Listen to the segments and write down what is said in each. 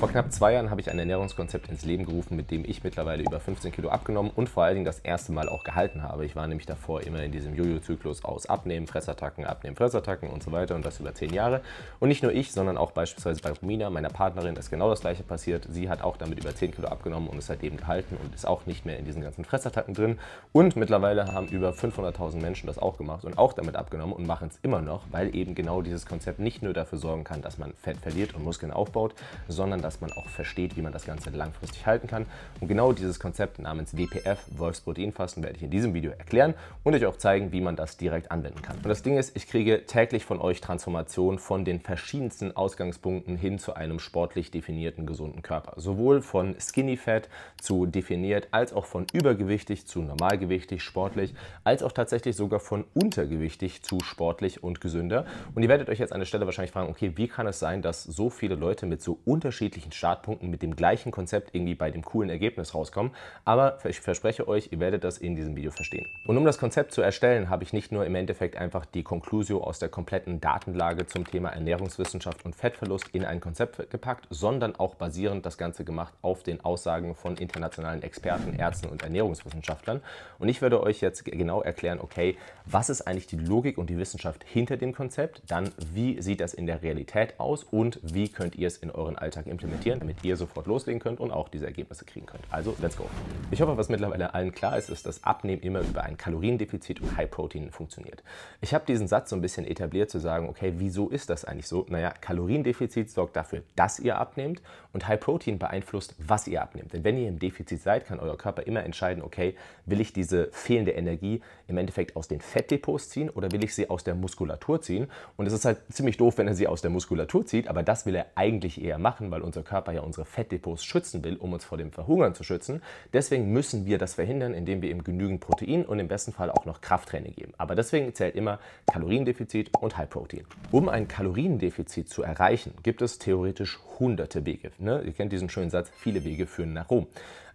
Vor knapp zwei Jahren habe ich ein Ernährungskonzept ins Leben gerufen, mit dem ich mittlerweile über 15 Kilo abgenommen und vor allen Dingen das erste Mal auch gehalten habe. Ich war nämlich davor immer in diesem Jojo-Zyklus aus Abnehmen, Fressattacken, Abnehmen, Fressattacken und so weiter und das über zehn Jahre. Und nicht nur ich, sondern auch beispielsweise bei Romina, meiner Partnerin, ist genau das gleiche passiert. Sie hat auch damit über 10 Kilo abgenommen und ist seitdem gehalten und ist auch nicht mehr in diesen ganzen Fressattacken drin. Und mittlerweile haben über 500.000 Menschen das auch gemacht und auch damit abgenommen und machen es immer noch, weil eben genau dieses Konzept nicht nur dafür sorgen kann, dass man Fett verliert und Muskeln aufbaut, sondern dass dass man auch versteht, wie man das Ganze langfristig halten kann. Und genau dieses Konzept namens WPF, Wolfsproteinfasten, werde ich in diesem Video erklären und euch auch zeigen, wie man das direkt anwenden kann. Und das Ding ist, ich kriege täglich von euch Transformationen von den verschiedensten Ausgangspunkten hin zu einem sportlich definierten gesunden Körper. Sowohl von Skinny Fat zu definiert, als auch von übergewichtig zu normalgewichtig, sportlich, als auch tatsächlich sogar von untergewichtig zu sportlich und gesünder. Und ihr werdet euch jetzt an der Stelle wahrscheinlich fragen, okay, wie kann es sein, dass so viele Leute mit so unterschiedlichen unterschiedlichen Startpunkten mit dem gleichen Konzept irgendwie bei dem coolen Ergebnis rauskommen. Aber ich verspreche euch, ihr werdet das in diesem Video verstehen. Und um das Konzept zu erstellen, habe ich nicht nur im Endeffekt einfach die Conclusio aus der kompletten Datenlage zum Thema Ernährungswissenschaft und Fettverlust in ein Konzept gepackt, sondern auch basierend das Ganze gemacht auf den Aussagen von internationalen Experten, Ärzten und Ernährungswissenschaftlern. Und ich werde euch jetzt genau erklären, okay, was ist eigentlich die Logik und die Wissenschaft hinter dem Konzept, dann wie sieht das in der Realität aus und wie könnt ihr es in euren Alltag implementieren implementieren, damit ihr sofort loslegen könnt und auch diese Ergebnisse kriegen könnt. Also, let's go. Ich hoffe, was mittlerweile allen klar ist, ist, dass Abnehmen immer über ein Kaloriendefizit und High Protein funktioniert. Ich habe diesen Satz so ein bisschen etabliert, zu sagen, okay, wieso ist das eigentlich so? Naja, Kaloriendefizit sorgt dafür, dass ihr abnehmt und High Protein beeinflusst, was ihr abnehmt. Denn wenn ihr im Defizit seid, kann euer Körper immer entscheiden, okay, will ich diese fehlende Energie im Endeffekt aus den Fettdepots ziehen oder will ich sie aus der Muskulatur ziehen? Und es ist halt ziemlich doof, wenn er sie aus der Muskulatur zieht, aber das will er eigentlich eher machen, weil unser unser Körper ja unsere Fettdepots schützen will, um uns vor dem Verhungern zu schützen. Deswegen müssen wir das verhindern, indem wir ihm genügend Protein und im besten Fall auch noch Krafttraining geben. Aber deswegen zählt immer Kaloriendefizit und High Protein. Um ein Kaloriendefizit zu erreichen, gibt es theoretisch hunderte Wege. Ne? Ihr kennt diesen schönen Satz, viele Wege führen nach Rom.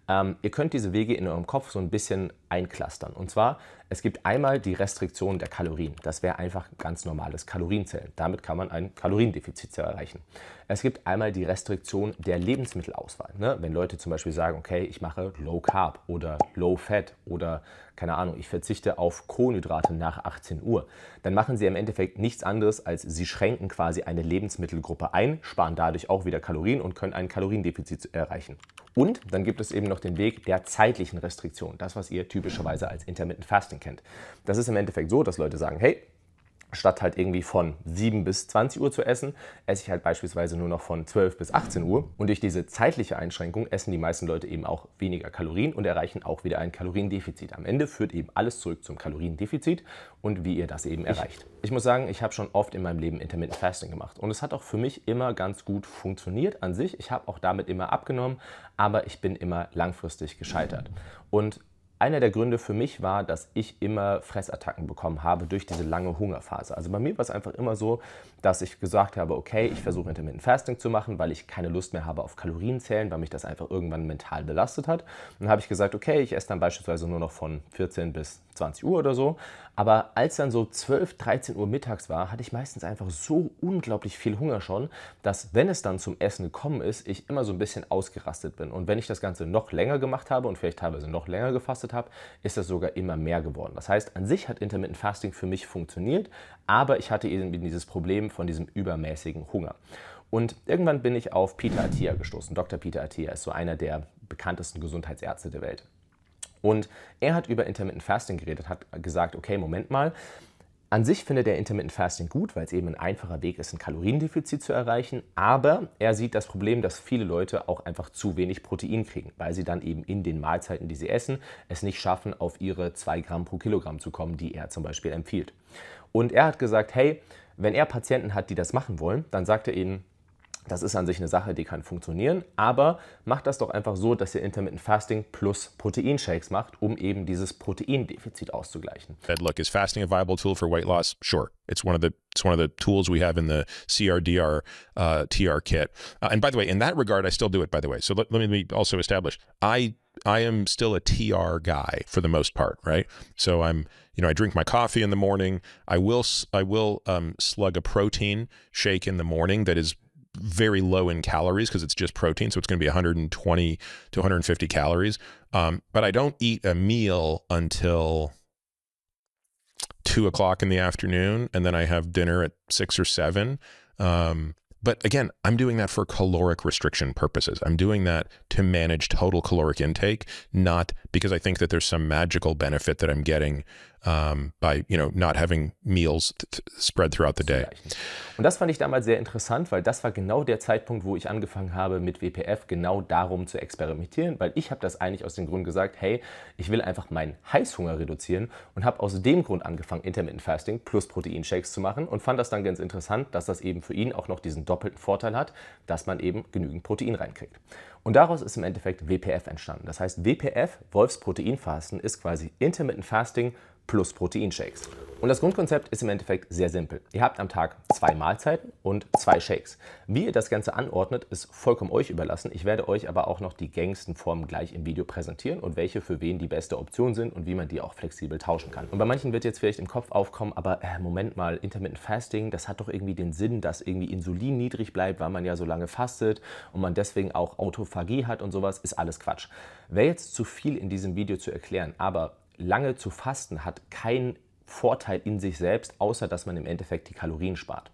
Ähm, ihr könnt diese Wege in eurem Kopf so ein bisschen einklastern. Und zwar es gibt einmal die Restriktion der Kalorien. Das wäre einfach ganz normales Kalorienzellen. Damit kann man ein Kaloriendefizit erreichen. Es gibt einmal die Restriktion der Lebensmittelauswahl. Ne? Wenn Leute zum Beispiel sagen, okay, ich mache Low Carb oder Low Fat oder keine Ahnung, ich verzichte auf Kohlenhydrate nach 18 Uhr, dann machen sie im Endeffekt nichts anderes, als sie schränken quasi eine Lebensmittelgruppe ein, sparen dadurch auch wieder Kalorien und können ein Kaloriendefizit erreichen. Und dann gibt es eben noch den Weg der zeitlichen Restriktion. Das, was ihr typischerweise als Intermittent Fasting Straßen kennt. Das ist im Endeffekt so, dass Leute sagen, hey, statt halt irgendwie von 7 bis 20 Uhr zu essen, esse ich halt beispielsweise nur noch von 12 bis 18 Uhr. Und durch diese zeitliche Einschränkung essen die meisten Leute eben auch weniger Kalorien und erreichen auch wieder ein Kaloriendefizit. Am Ende führt eben alles zurück zum Kaloriendefizit und wie ihr das eben erreicht. Ich, ich muss sagen, ich habe schon oft in meinem Leben Intermittent Fasting gemacht und es hat auch für mich immer ganz gut funktioniert an sich. Ich habe auch damit immer abgenommen, aber ich bin immer langfristig gescheitert. Und einer der Gründe für mich war, dass ich immer Fressattacken bekommen habe durch diese lange Hungerphase. Also bei mir war es einfach immer so, dass ich gesagt habe, okay, ich versuche Intermittent Fasting zu machen, weil ich keine Lust mehr habe auf Kalorienzählen, weil mich das einfach irgendwann mental belastet hat. Und dann habe ich gesagt, okay, ich esse dann beispielsweise nur noch von 14 bis 20 Uhr oder so aber als dann so 12, 13 Uhr mittags war, hatte ich meistens einfach so unglaublich viel Hunger schon, dass wenn es dann zum Essen gekommen ist, ich immer so ein bisschen ausgerastet bin. Und wenn ich das Ganze noch länger gemacht habe und vielleicht teilweise noch länger gefastet habe, ist das sogar immer mehr geworden. Das heißt, an sich hat Intermittent Fasting für mich funktioniert, aber ich hatte eben dieses Problem von diesem übermäßigen Hunger. Und irgendwann bin ich auf Peter Attia gestoßen. Dr. Peter Attia ist so einer der bekanntesten Gesundheitsärzte der Welt. Und er hat über Intermittent Fasting geredet, hat gesagt, okay, Moment mal, an sich findet er Intermittent Fasting gut, weil es eben ein einfacher Weg ist, ein Kaloriendefizit zu erreichen. Aber er sieht das Problem, dass viele Leute auch einfach zu wenig Protein kriegen, weil sie dann eben in den Mahlzeiten, die sie essen, es nicht schaffen, auf ihre 2 Gramm pro Kilogramm zu kommen, die er zum Beispiel empfiehlt. Und er hat gesagt, hey, wenn er Patienten hat, die das machen wollen, dann sagt er ihnen, das ist an sich eine Sache, die kann funktionieren, aber macht das doch einfach so, dass ihr Intermittent Fasting plus Proteinshakes macht, um eben dieses Proteindefizit auszugleichen. Ed, look, is fasting a viable tool for weight loss? Sure. It's one of the it's one of the tools we have in the CRDR uh, TR kit. Uh, and by the way, in that regard, I still do it. By the way, so let, let me also establish I I am still a TR guy for the most part, right? So I'm, you know, I drink my coffee in the morning. I will, I will um, slug a protein shake in the morning that is very low in calories because it's just protein. So it's going to be 120 to 150 calories. Um, but I don't eat a meal until two o'clock in the afternoon. And then I have dinner at six or seven. Um, but again, I'm doing that for caloric restriction purposes. I'm doing that to manage total caloric intake, not because I think that there's some magical benefit that I'm getting um, by, you know, not having meals spread throughout the day. Und das fand ich damals sehr interessant, weil das war genau der Zeitpunkt, wo ich angefangen habe mit WPF genau darum zu experimentieren, weil ich habe das eigentlich aus dem Grund gesagt, hey, ich will einfach meinen Heißhunger reduzieren und habe aus dem Grund angefangen, Intermittent Fasting plus Proteinshakes zu machen und fand das dann ganz interessant, dass das eben für ihn auch noch diesen doppelten Vorteil hat, dass man eben genügend Protein reinkriegt. Und daraus ist im Endeffekt WPF entstanden. Das heißt, WPF, Wolfsproteinfasten, ist quasi Intermittent Fasting plus Proteinshakes. Und das Grundkonzept ist im Endeffekt sehr simpel. Ihr habt am Tag zwei Mahlzeiten und zwei Shakes. Wie ihr das Ganze anordnet, ist vollkommen euch überlassen. Ich werde euch aber auch noch die gängigsten Formen gleich im Video präsentieren und welche für wen die beste Option sind und wie man die auch flexibel tauschen kann. Und bei manchen wird jetzt vielleicht im Kopf aufkommen, aber äh, Moment mal, Intermittent Fasting, das hat doch irgendwie den Sinn, dass irgendwie Insulin niedrig bleibt, weil man ja so lange fastet und man deswegen auch Autophagie hat und sowas, ist alles Quatsch. Wäre jetzt zu viel in diesem Video zu erklären, aber lange zu fasten hat keinen Vorteil in sich selbst, außer dass man im Endeffekt die Kalorien spart.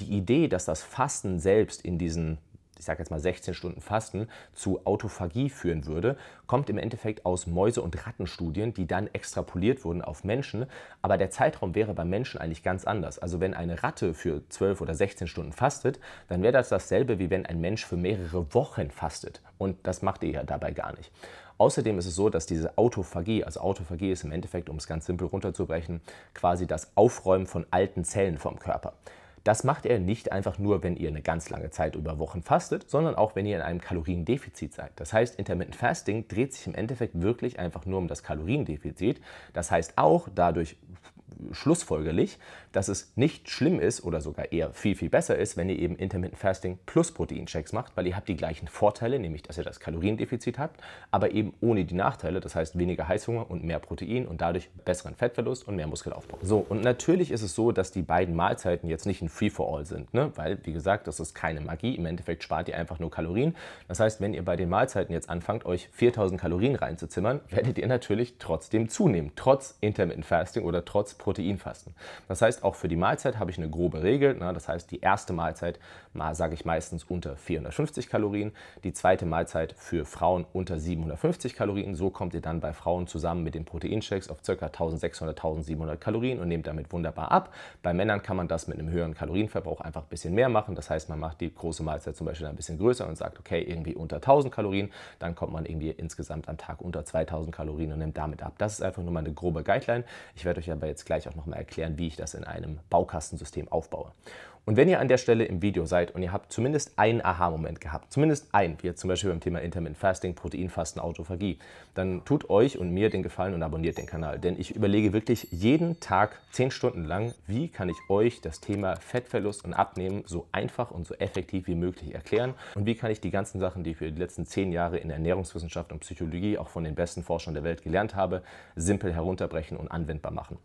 Die Idee, dass das Fasten selbst in diesen ich sage jetzt mal 16 Stunden Fasten, zu Autophagie führen würde, kommt im Endeffekt aus Mäuse- und Rattenstudien, die dann extrapoliert wurden auf Menschen. Aber der Zeitraum wäre bei Menschen eigentlich ganz anders. Also wenn eine Ratte für 12 oder 16 Stunden fastet, dann wäre das dasselbe, wie wenn ein Mensch für mehrere Wochen fastet. Und das macht ihr ja dabei gar nicht. Außerdem ist es so, dass diese Autophagie, also Autophagie ist im Endeffekt, um es ganz simpel runterzubrechen, quasi das Aufräumen von alten Zellen vom Körper. Das macht er nicht einfach nur, wenn ihr eine ganz lange Zeit über Wochen fastet, sondern auch, wenn ihr in einem Kaloriendefizit seid. Das heißt, Intermittent Fasting dreht sich im Endeffekt wirklich einfach nur um das Kaloriendefizit. Das heißt auch, dadurch schlussfolgerlich, dass es nicht schlimm ist oder sogar eher viel, viel besser ist, wenn ihr eben Intermittent Fasting plus Proteinchecks macht, weil ihr habt die gleichen Vorteile, nämlich dass ihr das Kaloriendefizit habt, aber eben ohne die Nachteile, das heißt weniger Heißhunger und mehr Protein und dadurch besseren Fettverlust und mehr Muskelaufbau. So, und natürlich ist es so, dass die beiden Mahlzeiten jetzt nicht ein Free-for-All sind, ne? weil, wie gesagt, das ist keine Magie, im Endeffekt spart ihr einfach nur Kalorien. Das heißt, wenn ihr bei den Mahlzeiten jetzt anfangt, euch 4000 Kalorien reinzuzimmern, werdet ihr natürlich trotzdem zunehmen, trotz Intermittent Fasting oder trotz Proteinchecks. Proteinfasten. Das heißt, auch für die Mahlzeit habe ich eine grobe Regel. Ne? Das heißt, die erste Mahlzeit mal, sage ich meistens unter 450 Kalorien, die zweite Mahlzeit für Frauen unter 750 Kalorien. So kommt ihr dann bei Frauen zusammen mit den Proteinshakes auf ca. 1600, 1700 Kalorien und nehmt damit wunderbar ab. Bei Männern kann man das mit einem höheren Kalorienverbrauch einfach ein bisschen mehr machen. Das heißt, man macht die große Mahlzeit zum Beispiel ein bisschen größer und sagt, okay, irgendwie unter 1000 Kalorien, dann kommt man irgendwie insgesamt am Tag unter 2000 Kalorien und nimmt damit ab. Das ist einfach nur mal eine grobe Guideline. Ich werde euch aber jetzt gleich gleich auch nochmal erklären, wie ich das in einem Baukastensystem aufbaue. Und wenn ihr an der Stelle im Video seid und ihr habt zumindest einen Aha-Moment gehabt, zumindest einen, wie jetzt zum Beispiel beim Thema Intermittent Fasting, Proteinfasten, Autophagie, dann tut euch und mir den Gefallen und abonniert den Kanal. Denn ich überlege wirklich jeden Tag zehn Stunden lang, wie kann ich euch das Thema Fettverlust und Abnehmen so einfach und so effektiv wie möglich erklären und wie kann ich die ganzen Sachen, die ich für die letzten zehn Jahre in Ernährungswissenschaft und Psychologie auch von den besten Forschern der Welt gelernt habe, simpel herunterbrechen und anwendbar machen.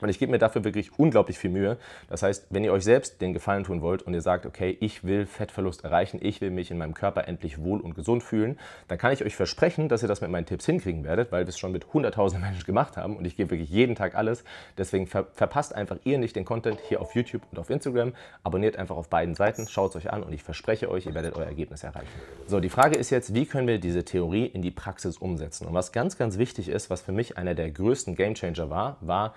Und ich gebe mir dafür wirklich unglaublich viel Mühe. Das heißt, wenn ihr euch selbst den Gefallen tun wollt und ihr sagt, okay, ich will Fettverlust erreichen, ich will mich in meinem Körper endlich wohl und gesund fühlen, dann kann ich euch versprechen, dass ihr das mit meinen Tipps hinkriegen werdet, weil wir es schon mit hunderttausenden Menschen gemacht haben und ich gebe wirklich jeden Tag alles. Deswegen ver verpasst einfach ihr nicht den Content hier auf YouTube und auf Instagram. Abonniert einfach auf beiden Seiten, schaut es euch an und ich verspreche euch, ihr werdet euer Ergebnis erreichen. So, die Frage ist jetzt, wie können wir diese Theorie in die Praxis umsetzen? Und was ganz, ganz wichtig ist, was für mich einer der größten Gamechanger war, war,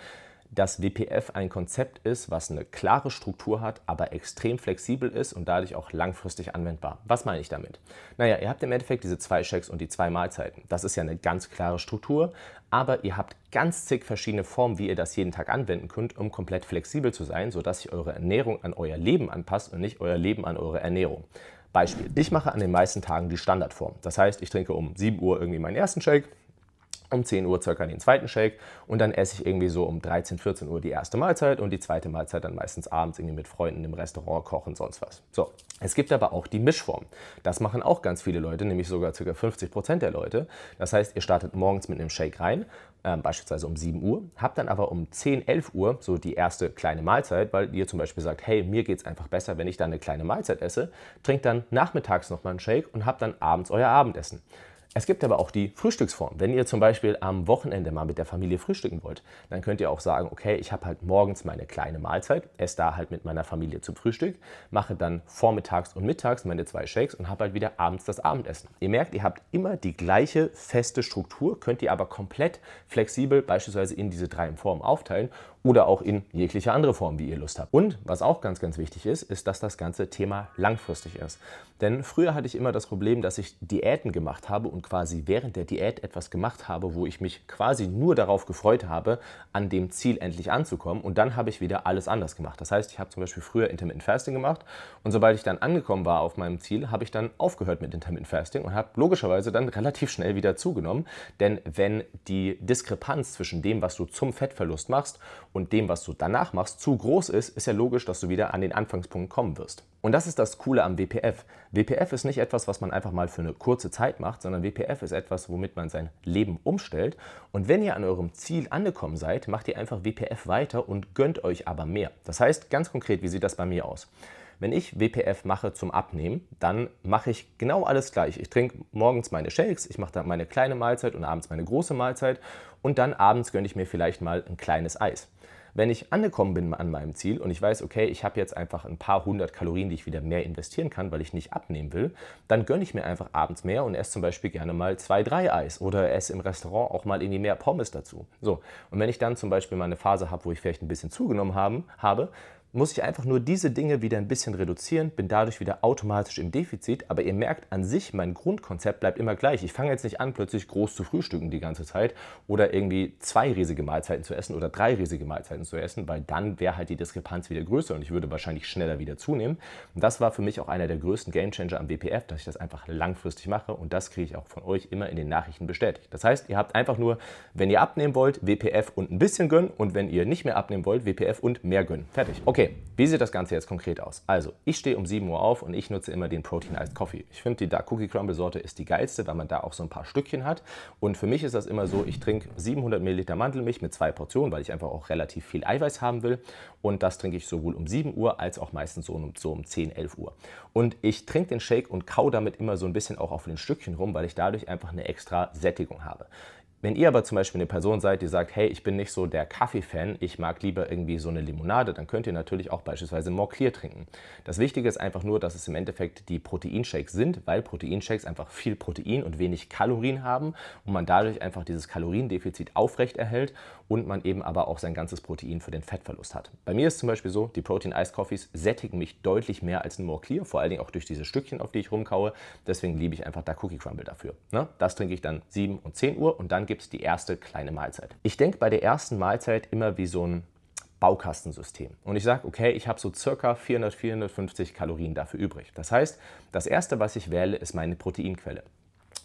dass WPF ein Konzept ist, was eine klare Struktur hat, aber extrem flexibel ist und dadurch auch langfristig anwendbar. Was meine ich damit? Naja, ihr habt im Endeffekt diese zwei Schecks und die zwei Mahlzeiten. Das ist ja eine ganz klare Struktur, aber ihr habt ganz zig verschiedene Formen, wie ihr das jeden Tag anwenden könnt, um komplett flexibel zu sein, sodass sich eure Ernährung an euer Leben anpasst und nicht euer Leben an eure Ernährung. Beispiel, ich mache an den meisten Tagen die Standardform. Das heißt, ich trinke um 7 Uhr irgendwie meinen ersten Shake, um 10 Uhr circa den zweiten Shake und dann esse ich irgendwie so um 13, 14 Uhr die erste Mahlzeit und die zweite Mahlzeit dann meistens abends irgendwie mit Freunden im Restaurant kochen, sonst was. So, es gibt aber auch die Mischform. Das machen auch ganz viele Leute, nämlich sogar circa 50 Prozent der Leute. Das heißt, ihr startet morgens mit einem Shake rein, äh, beispielsweise um 7 Uhr, habt dann aber um 10, 11 Uhr so die erste kleine Mahlzeit, weil ihr zum Beispiel sagt, hey, mir geht es einfach besser, wenn ich dann eine kleine Mahlzeit esse, trinkt dann nachmittags nochmal einen Shake und habt dann abends euer Abendessen. Es gibt aber auch die Frühstücksform. Wenn ihr zum Beispiel am Wochenende mal mit der Familie frühstücken wollt, dann könnt ihr auch sagen, okay, ich habe halt morgens meine kleine Mahlzeit, esse da halt mit meiner Familie zum Frühstück, mache dann vormittags und mittags meine zwei Shakes und habe halt wieder abends das Abendessen. Ihr merkt, ihr habt immer die gleiche feste Struktur, könnt ihr aber komplett flexibel beispielsweise in diese drei Formen aufteilen oder auch in jegliche andere Form, wie ihr Lust habt. Und was auch ganz, ganz wichtig ist, ist, dass das ganze Thema langfristig ist. Denn früher hatte ich immer das Problem, dass ich Diäten gemacht habe und quasi während der Diät etwas gemacht habe, wo ich mich quasi nur darauf gefreut habe, an dem Ziel endlich anzukommen. Und dann habe ich wieder alles anders gemacht. Das heißt, ich habe zum Beispiel früher Intermittent Fasting gemacht und sobald ich dann angekommen war auf meinem Ziel, habe ich dann aufgehört mit Intermittent Fasting und habe logischerweise dann relativ schnell wieder zugenommen. Denn wenn die Diskrepanz zwischen dem, was du zum Fettverlust machst und dem, was du danach machst, zu groß ist, ist ja logisch, dass du wieder an den Anfangspunkt kommen wirst. Und das ist das Coole am WPF. WPF ist nicht etwas, was man einfach mal für eine kurze Zeit macht, sondern WPF ist etwas, womit man sein Leben umstellt. Und wenn ihr an eurem Ziel angekommen seid, macht ihr einfach WPF weiter und gönnt euch aber mehr. Das heißt, ganz konkret, wie sieht das bei mir aus? Wenn ich WPF mache zum Abnehmen, dann mache ich genau alles gleich. Ich trinke morgens meine Shakes, ich mache dann meine kleine Mahlzeit und abends meine große Mahlzeit und dann abends gönne ich mir vielleicht mal ein kleines Eis. Wenn ich angekommen bin an meinem Ziel und ich weiß, okay, ich habe jetzt einfach ein paar hundert Kalorien, die ich wieder mehr investieren kann, weil ich nicht abnehmen will, dann gönne ich mir einfach abends mehr und esse zum Beispiel gerne mal zwei, drei Eis oder esse im Restaurant auch mal irgendwie mehr Pommes dazu. So, und wenn ich dann zum Beispiel mal eine Phase habe, wo ich vielleicht ein bisschen zugenommen haben, habe, muss ich einfach nur diese Dinge wieder ein bisschen reduzieren, bin dadurch wieder automatisch im Defizit, aber ihr merkt an sich, mein Grundkonzept bleibt immer gleich. Ich fange jetzt nicht an, plötzlich groß zu frühstücken die ganze Zeit oder irgendwie zwei riesige Mahlzeiten zu essen oder drei riesige Mahlzeiten zu essen, weil dann wäre halt die Diskrepanz wieder größer und ich würde wahrscheinlich schneller wieder zunehmen. Und das war für mich auch einer der größten Gamechanger am WPF, dass ich das einfach langfristig mache und das kriege ich auch von euch immer in den Nachrichten bestätigt. Das heißt, ihr habt einfach nur, wenn ihr abnehmen wollt, WPF und ein bisschen gönnen und wenn ihr nicht mehr abnehmen wollt, WPF und mehr gönnen. Fertig. Okay. Okay, wie sieht das Ganze jetzt konkret aus? Also, ich stehe um 7 Uhr auf und ich nutze immer den Protein Iced Coffee. Ich finde, die Dark Cookie Crumble Sorte ist die geilste, weil man da auch so ein paar Stückchen hat. Und für mich ist das immer so, ich trinke 700 Milliliter Mandelmilch mit zwei Portionen, weil ich einfach auch relativ viel Eiweiß haben will. Und das trinke ich sowohl um 7 Uhr als auch meistens so um, so um 10, 11 Uhr. Und ich trinke den Shake und kau damit immer so ein bisschen auch auf den Stückchen rum, weil ich dadurch einfach eine extra Sättigung habe. Wenn ihr aber zum Beispiel eine Person seid, die sagt, hey, ich bin nicht so der Kaffee-Fan, ich mag lieber irgendwie so eine Limonade, dann könnt ihr natürlich auch beispielsweise More Clear trinken. Das Wichtige ist einfach nur, dass es im Endeffekt die Proteinshakes sind, weil Proteinshakes einfach viel Protein und wenig Kalorien haben und man dadurch einfach dieses Kaloriendefizit aufrecht erhält und man eben aber auch sein ganzes Protein für den Fettverlust hat. Bei mir ist zum Beispiel so, die Protein Ice Coffees sättigen mich deutlich mehr als ein More Clear, vor allen Dingen auch durch diese Stückchen, auf die ich rumkaue. Deswegen liebe ich einfach da Cookie Crumble dafür. Ne? Das trinke ich dann 7 und 10 Uhr und dann geht gibt es die erste kleine Mahlzeit. Ich denke bei der ersten Mahlzeit immer wie so ein Baukastensystem. Und ich sage, okay, ich habe so circa 400, 450 Kalorien dafür übrig. Das heißt, das erste, was ich wähle, ist meine Proteinquelle.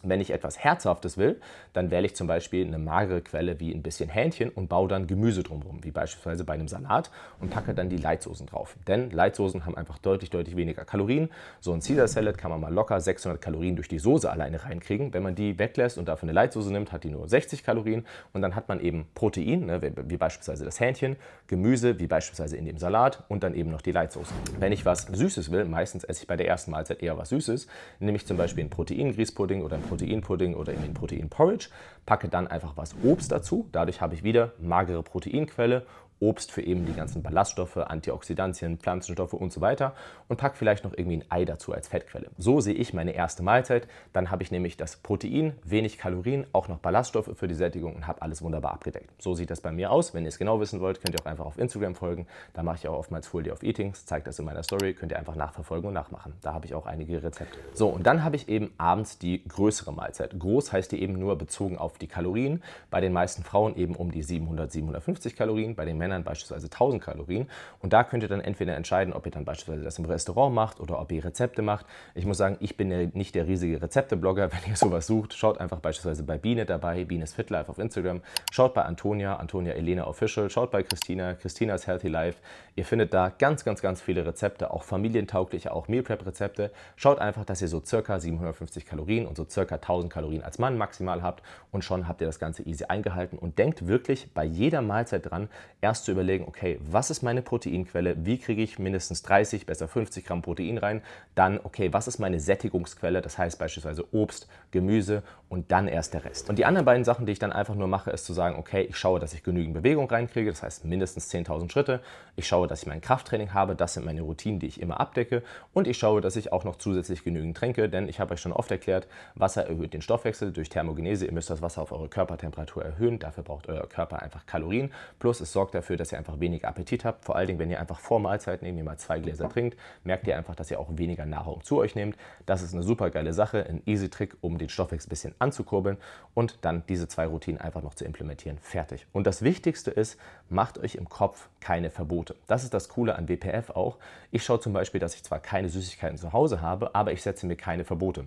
Wenn ich etwas Herzhaftes will, dann wähle ich zum Beispiel eine magere Quelle wie ein bisschen Hähnchen und baue dann Gemüse drumherum, wie beispielsweise bei einem Salat und packe dann die Leitsoßen drauf. Denn Leitsoßen haben einfach deutlich, deutlich weniger Kalorien. So ein Caesar Salad kann man mal locker 600 Kalorien durch die Soße alleine reinkriegen. Wenn man die weglässt und dafür eine Leitsoße nimmt, hat die nur 60 Kalorien und dann hat man eben Protein, ne, wie beispielsweise das Hähnchen, Gemüse, wie beispielsweise in dem Salat und dann eben noch die Leitsoßen. Wenn ich was Süßes will, meistens esse ich bei der ersten Mahlzeit eher was Süßes, nämlich zum Beispiel einen Proteingrießpudding oder einen Proteinpudding oder in den Proteinporridge, packe dann einfach was Obst dazu. Dadurch habe ich wieder magere Proteinquelle Obst für eben die ganzen Ballaststoffe, Antioxidantien, Pflanzenstoffe und so weiter und pack vielleicht noch irgendwie ein Ei dazu als Fettquelle. So sehe ich meine erste Mahlzeit. Dann habe ich nämlich das Protein, wenig Kalorien, auch noch Ballaststoffe für die Sättigung und habe alles wunderbar abgedeckt. So sieht das bei mir aus. Wenn ihr es genau wissen wollt, könnt ihr auch einfach auf Instagram folgen. Da mache ich auch oftmals Full Day of Eatings, zeige das in meiner Story, könnt ihr einfach nachverfolgen und nachmachen. Da habe ich auch einige Rezepte. So, und dann habe ich eben abends die größere Mahlzeit. Groß heißt die eben nur bezogen auf die Kalorien. Bei den meisten Frauen eben um die 700, 750 Kalorien, bei den Männern Männern beispielsweise 1000 Kalorien. Und da könnt ihr dann entweder entscheiden, ob ihr dann beispielsweise das im Restaurant macht oder ob ihr Rezepte macht. Ich muss sagen, ich bin ja nicht der riesige Rezepte-Blogger. Wenn ihr sowas sucht, schaut einfach beispielsweise bei Biene dabei, Bienes Fit Life auf Instagram. Schaut bei Antonia, Antonia Elena Official. Schaut bei Christina, Christinas Healthy Life. Ihr findet da ganz, ganz, ganz viele Rezepte, auch familientaugliche, auch Meal Prep Rezepte. Schaut einfach, dass ihr so circa 750 Kalorien und so circa 1000 Kalorien als Mann maximal habt und schon habt ihr das Ganze easy eingehalten und denkt wirklich bei jeder Mahlzeit dran, erst erst zu überlegen, okay, was ist meine Proteinquelle? Wie kriege ich mindestens 30, besser 50 Gramm Protein rein? Dann, okay, was ist meine Sättigungsquelle? Das heißt beispielsweise Obst, Gemüse und dann erst der Rest. Und die anderen beiden Sachen, die ich dann einfach nur mache, ist zu sagen, okay, ich schaue, dass ich genügend Bewegung reinkriege, das heißt mindestens 10.000 Schritte. Ich schaue, dass ich mein Krafttraining habe, das sind meine Routinen, die ich immer abdecke. Und ich schaue, dass ich auch noch zusätzlich genügend trinke, denn ich habe euch schon oft erklärt, Wasser erhöht den Stoffwechsel durch Thermogenese. Ihr müsst das Wasser auf eure Körpertemperatur erhöhen, dafür braucht euer Körper einfach Kalorien. Plus es sorgt dafür, dafür, dass ihr einfach weniger Appetit habt. Vor allen Dingen, wenn ihr einfach vor Mahlzeiten nehmt, ihr mal zwei Gläser trinkt, merkt ihr einfach, dass ihr auch weniger Nahrung zu euch nehmt. Das ist eine super geile Sache, ein easy Trick, um den Stoffwechsel ein bisschen anzukurbeln und dann diese zwei Routinen einfach noch zu implementieren. Fertig. Und das Wichtigste ist, macht euch im Kopf keine Verbote. Das ist das Coole an WPF auch. Ich schaue zum Beispiel, dass ich zwar keine Süßigkeiten zu Hause habe, aber ich setze mir keine Verbote.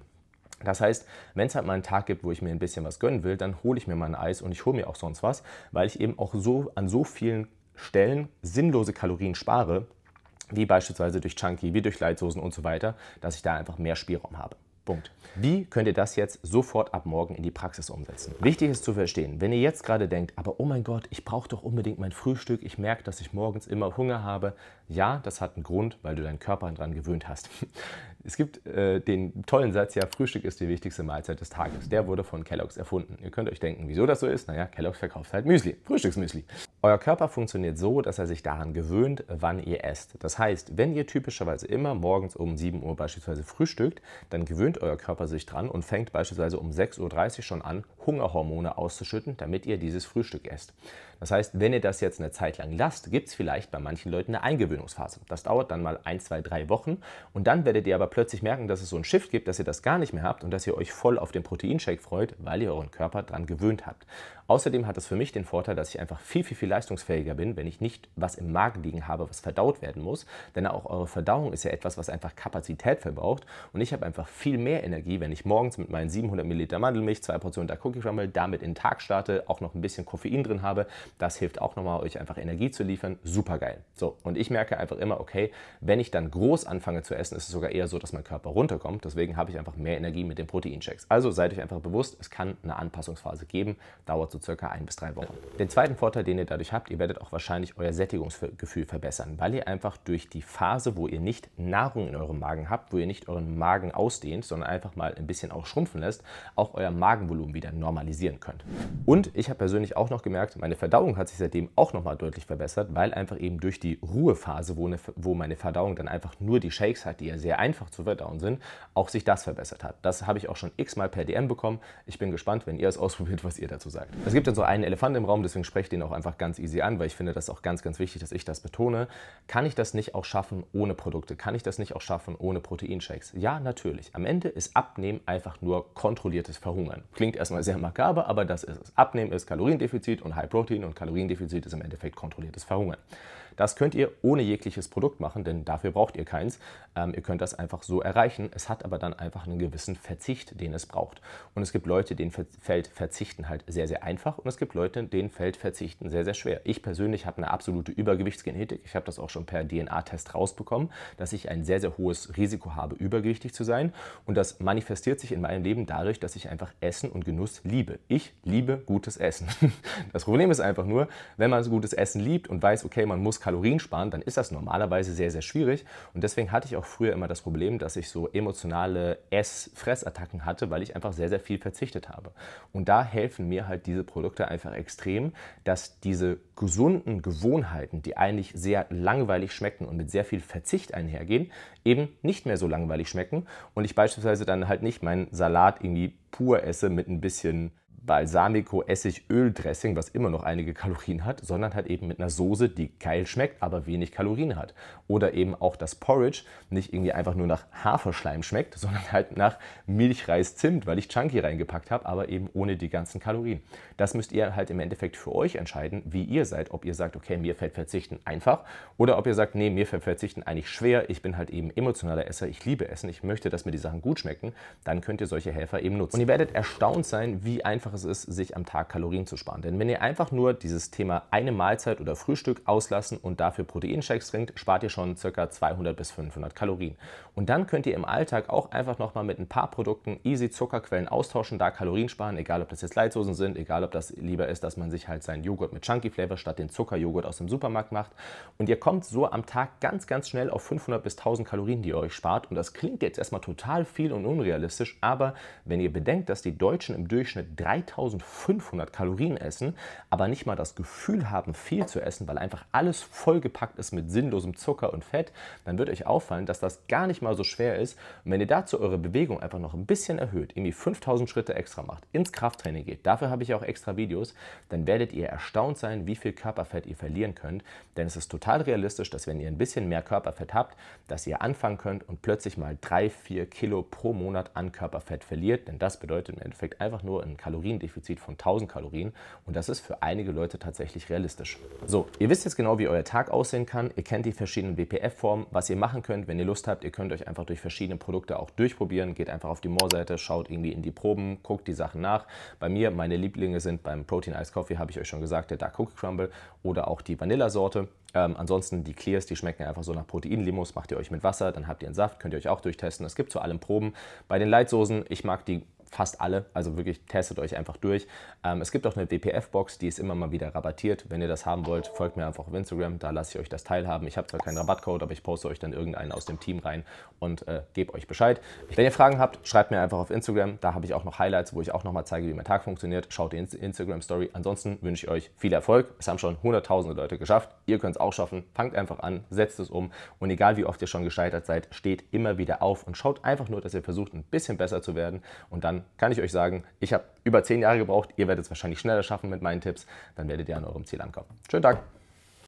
Das heißt, wenn es halt mal einen Tag gibt, wo ich mir ein bisschen was gönnen will, dann hole ich mir mal ein Eis und ich hole mir auch sonst was, weil ich eben auch so an so vielen Stellen sinnlose Kalorien spare, wie beispielsweise durch Chunky, wie durch Leitsoßen und so weiter, dass ich da einfach mehr Spielraum habe. Punkt. Wie könnt ihr das jetzt sofort ab morgen in die Praxis umsetzen? Wichtig ist zu verstehen, wenn ihr jetzt gerade denkt, aber oh mein Gott, ich brauche doch unbedingt mein Frühstück, ich merke, dass ich morgens immer Hunger habe. Ja, das hat einen Grund, weil du deinen Körper daran gewöhnt hast. Es gibt äh, den tollen Satz, ja, Frühstück ist die wichtigste Mahlzeit des Tages. Der wurde von Kellogg's erfunden. Ihr könnt euch denken, wieso das so ist. Naja, Kellogg's verkauft halt Müsli, Frühstücksmüsli. Euer Körper funktioniert so, dass er sich daran gewöhnt, wann ihr esst. Das heißt, wenn ihr typischerweise immer morgens um 7 Uhr beispielsweise frühstückt, dann gewöhnt euer Körper sich dran und fängt beispielsweise um 6.30 Uhr schon an, Hungerhormone auszuschütten, damit ihr dieses Frühstück esst. Das heißt, wenn ihr das jetzt eine Zeit lang lasst, gibt es vielleicht bei manchen Leuten eine Eingewöhnungsphase. Das dauert dann mal ein, zwei, drei Wochen und dann werdet ihr aber plötzlich merken, dass es so einen Shift gibt, dass ihr das gar nicht mehr habt und dass ihr euch voll auf den Proteinshake freut, weil ihr euren Körper daran gewöhnt habt. Außerdem hat das für mich den Vorteil, dass ich einfach viel, viel, viel leistungsfähiger bin, wenn ich nicht was im Magen liegen habe, was verdaut werden muss. Denn auch eure Verdauung ist ja etwas, was einfach Kapazität verbraucht. Und ich habe einfach viel mehr Energie, wenn ich morgens mit meinen 700 Milliliter Mandelmilch, zwei Portionen da Cookie Crumble damit in den Tag starte, auch noch ein bisschen Koffein drin habe, das hilft auch nochmal, euch einfach Energie zu liefern. Super geil. So, und ich merke einfach immer, okay, wenn ich dann groß anfange zu essen, ist es sogar eher so, dass mein Körper runterkommt. Deswegen habe ich einfach mehr Energie mit den Proteinchecks. Also seid euch einfach bewusst, es kann eine Anpassungsphase geben. Dauert so circa ein bis drei Wochen. Den zweiten Vorteil, den ihr dadurch habt, ihr werdet auch wahrscheinlich euer Sättigungsgefühl verbessern, weil ihr einfach durch die Phase, wo ihr nicht Nahrung in eurem Magen habt, wo ihr nicht euren Magen ausdehnt, sondern einfach mal ein bisschen auch schrumpfen lässt, auch euer Magenvolumen wieder normalisieren könnt. Und ich habe persönlich auch noch gemerkt, meine Verdauung Verdauung hat sich seitdem auch nochmal deutlich verbessert, weil einfach eben durch die Ruhephase, wo, eine, wo meine Verdauung dann einfach nur die Shakes hat, die ja sehr einfach zu verdauen sind, auch sich das verbessert hat. Das habe ich auch schon x-mal per DM bekommen. Ich bin gespannt, wenn ihr es ausprobiert, was ihr dazu sagt. Es gibt dann so einen Elefant im Raum, deswegen spreche ich den auch einfach ganz easy an, weil ich finde das auch ganz, ganz wichtig, dass ich das betone. Kann ich das nicht auch schaffen ohne Produkte? Kann ich das nicht auch schaffen ohne Proteinshakes? Ja, natürlich. Am Ende ist Abnehmen einfach nur kontrolliertes Verhungern. Klingt erstmal sehr makaber, aber das ist es. Abnehmen ist Kaloriendefizit und High Protein Kalorien und Kaloriendefizit ist im Endeffekt kontrolliertes Verhungern. Das könnt ihr ohne jegliches Produkt machen, denn dafür braucht ihr keins. Ähm, ihr könnt das einfach so erreichen. Es hat aber dann einfach einen gewissen Verzicht, den es braucht. Und es gibt Leute, denen fällt Verzichten halt sehr, sehr einfach und es gibt Leute, denen fällt Verzichten sehr, sehr schwer. Ich persönlich habe eine absolute Übergewichtsgenetik. Ich habe das auch schon per DNA-Test rausbekommen, dass ich ein sehr, sehr hohes Risiko habe, übergewichtig zu sein. Und das manifestiert sich in meinem Leben dadurch, dass ich einfach Essen und Genuss liebe. Ich liebe gutes Essen. Das Problem ist einfach nur, wenn man so gutes Essen liebt und weiß, okay, man muss Kalorien sparen, dann ist das normalerweise sehr, sehr schwierig. Und deswegen hatte ich auch früher immer das Problem, dass ich so emotionale Ess-Fressattacken hatte, weil ich einfach sehr, sehr viel verzichtet habe. Und da helfen mir halt diese Produkte einfach extrem, dass diese gesunden Gewohnheiten, die eigentlich sehr langweilig schmecken und mit sehr viel Verzicht einhergehen, eben nicht mehr so langweilig schmecken. Und ich beispielsweise dann halt nicht meinen Salat irgendwie pur esse mit ein bisschen Balsamico-Essig-Öl-Dressing, was immer noch einige Kalorien hat, sondern halt eben mit einer Soße, die geil schmeckt, aber wenig Kalorien hat. Oder eben auch das Porridge nicht irgendwie einfach nur nach Haferschleim schmeckt, sondern halt nach Milchreis-Zimt, weil ich Chunky reingepackt habe, aber eben ohne die ganzen Kalorien. Das müsst ihr halt im Endeffekt für euch entscheiden, wie ihr seid. Ob ihr sagt, okay, mir fällt Verzichten einfach oder ob ihr sagt, nee, mir fällt Verzichten eigentlich schwer, ich bin halt eben emotionaler Esser, ich liebe Essen, ich möchte, dass mir die Sachen gut schmecken, dann könnt ihr solche Helfer eben nutzen. Und ihr werdet erstaunt sein, wie einfach einfach es ist, sich am Tag Kalorien zu sparen. Denn wenn ihr einfach nur dieses Thema eine Mahlzeit oder Frühstück auslassen und dafür Proteinshakes trinkt, spart ihr schon ca. 200 bis 500 Kalorien. Und dann könnt ihr im Alltag auch einfach nochmal mit ein paar Produkten easy Zuckerquellen austauschen, da Kalorien sparen, egal ob das jetzt Leitsoßen sind, egal ob das lieber ist, dass man sich halt seinen Joghurt mit Chunky Flavor statt den Zuckerjoghurt aus dem Supermarkt macht. Und ihr kommt so am Tag ganz, ganz schnell auf 500 bis 1000 Kalorien, die ihr euch spart. Und das klingt jetzt erstmal total viel und unrealistisch, aber wenn ihr bedenkt, dass die Deutschen im Durchschnitt drei 3500 Kalorien essen, aber nicht mal das Gefühl haben, viel zu essen, weil einfach alles vollgepackt ist mit sinnlosem Zucker und Fett, dann wird euch auffallen, dass das gar nicht mal so schwer ist. Und wenn ihr dazu eure Bewegung einfach noch ein bisschen erhöht, irgendwie 5000 Schritte extra macht, ins Krafttraining geht, dafür habe ich auch extra Videos, dann werdet ihr erstaunt sein, wie viel Körperfett ihr verlieren könnt. Denn es ist total realistisch, dass wenn ihr ein bisschen mehr Körperfett habt, dass ihr anfangen könnt und plötzlich mal 3, 4 Kilo pro Monat an Körperfett verliert. Denn das bedeutet im Endeffekt einfach nur ein Kalorien Kaloriendefizit von 1000 Kalorien und das ist für einige Leute tatsächlich realistisch. So, ihr wisst jetzt genau, wie euer Tag aussehen kann, ihr kennt die verschiedenen WPF-Formen, was ihr machen könnt, wenn ihr Lust habt, ihr könnt euch einfach durch verschiedene Produkte auch durchprobieren, geht einfach auf die Moor-Seite, schaut irgendwie in die Proben, guckt die Sachen nach. Bei mir, meine Lieblinge sind beim Protein Ice Coffee, habe ich euch schon gesagt, der Dark Cookie Crumble oder auch die Vanillasorte. Ähm, ansonsten die Clears, die schmecken einfach so nach Proteinlimus. macht ihr euch mit Wasser, dann habt ihr einen Saft, könnt ihr euch auch durchtesten. Es gibt zu allem Proben. Bei den Leitsoßen, ich mag die fast alle. Also wirklich testet euch einfach durch. Ähm, es gibt auch eine WPF-Box, die ist immer mal wieder rabattiert. Wenn ihr das haben wollt, folgt mir einfach auf Instagram, da lasse ich euch das teilhaben. Ich habe zwar keinen Rabattcode, aber ich poste euch dann irgendeinen aus dem Team rein und äh, gebe euch Bescheid. Wenn ihr Fragen habt, schreibt mir einfach auf Instagram. Da habe ich auch noch Highlights, wo ich auch nochmal zeige, wie mein Tag funktioniert. Schaut die Instagram-Story. Ansonsten wünsche ich euch viel Erfolg. Es haben schon hunderttausende Leute geschafft. Ihr könnt es auch schaffen. Fangt einfach an, setzt es um und egal wie oft ihr schon gescheitert seid, steht immer wieder auf und schaut einfach nur, dass ihr versucht, ein bisschen besser zu werden und dann kann ich euch sagen, ich habe über zehn Jahre gebraucht. Ihr werdet es wahrscheinlich schneller schaffen mit meinen Tipps. Dann werdet ihr an eurem Ziel ankommen. Schönen Tag.